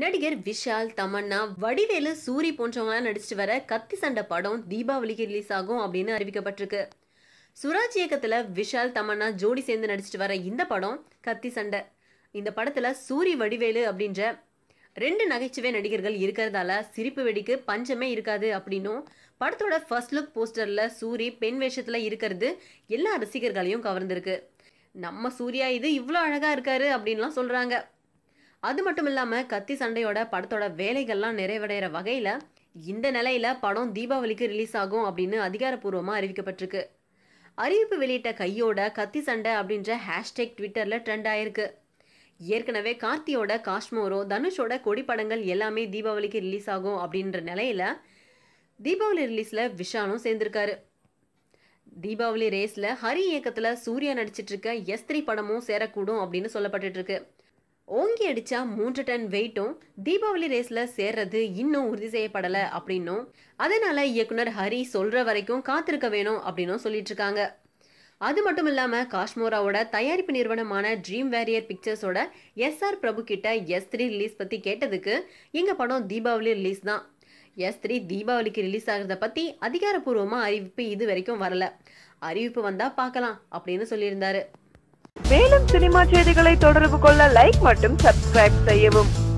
நடிகர் விஷால் தமன்னா வடிவேலு சூரி போன்றவங்க நடிச்சிட்டு வர கத்தி சண்டை படம் தீபாவளிக்கு ரிலீஸ் ஆகும் அப்படின்னு அறிவிக்கப்பட்டிருக்கு சுராஜ் இயக்கத்தில் விஷால் தமன்னா ஜோடி சேர்ந்து நடிச்சிட்டு வர இந்த படம் கத்தி சண்டை இந்த படத்தில் சூரி வடிவேலு அப்படின்ற ரெண்டு நகைச்சுவை நடிகர்கள் இருக்கிறதால சிரிப்பு வெடிக்கு பஞ்சமே இருக்காது அப்படின்னும் படத்தோட ஃபர்ஸ்ட் லுக் போஸ்டரில் சூரி பெண் வேஷத்தில் இருக்கிறது எல்லா ரசிகர்களையும் கவர்ந்திருக்கு நம்ம சூர்யா இது இவ்வளோ அழகாக இருக்காரு அப்படின்லாம் சொல்கிறாங்க அது மட்டும் இல்லாமல் கத்தி சண்டையோட படத்தோட வேலைகள்லாம் நிறைவடைகிற வகையில் இந்த நிலையில் படம் தீபாவளிக்கு ரிலீஸ் ஆகும் அப்படின்னு அதிகாரப்பூர்வமாக அறிவிக்கப்பட்டிருக்கு அறிவிப்பு வெளியிட்ட கையோட கத்தி சண்டை அப்படின்ற ஹேஷ்டேக் ட்விட்டரில் ட்ரெண்ட் ஆயிருக்கு ஏற்கனவே கார்த்தியோட காஷ்மோரோ தனுஷோட கொடி படங்கள் எல்லாமே தீபாவளிக்கு ரிலீஸ் ஆகும் அப்படின்ற நிலையில் தீபாவளி ரிலீஸில் விஷாலும் சேர்ந்திருக்காரு தீபாவளி ரேஸில் ஹரி இயக்கத்தில் சூர்யா நடிச்சிட்ருக்க எஸ்திரி எஸ் படமும் சேரக்கூடும் அப்படின்னு சொல்லப்பட்டுருக்கு ஓங்கி அடித்தா மூன்று டன் வெயிட்டும் தீபாவளி ரேஸில் சேர்றது இன்னும் உறுதி செய்யப்படலை அப்படின்னும் அதனால் இயக்குனர் ஹரி சொல்கிற வரைக்கும் காத்திருக்க வேணும் அப்படின்னும் சொல்லிட்டு இருக்காங்க அது மட்டும் இல்லாமல் காஷ்மோராவோட தயாரிப்பு நிறுவனமான ட்ரீம் வேரியர் பிக்சர்ஸோட எஸ்ஆர் பிரபு கிட்ட எஸ் த்ரீ ரிலீஸ் பற்றி கேட்டதுக்கு எங்கள் படம் தீபாவளி ரிலீஸ் தான் எஸ் த்ரீ தீபாவளிக்கு ரிலீஸ் ஆகிறத பற்றி அதிகாரப்பூர்வமாக அறிவிப்பு இது வரைக்கும் வரல அறிவிப்பு வந்தால் பார்க்கலாம் அப்படின்னு சொல்லியிருந்தாரு மேலும் சினிமா செய்திகளை தொடர்பு கொள்ள லைக் மற்றும் சப்ஸ்கிரைப் செய்யவும்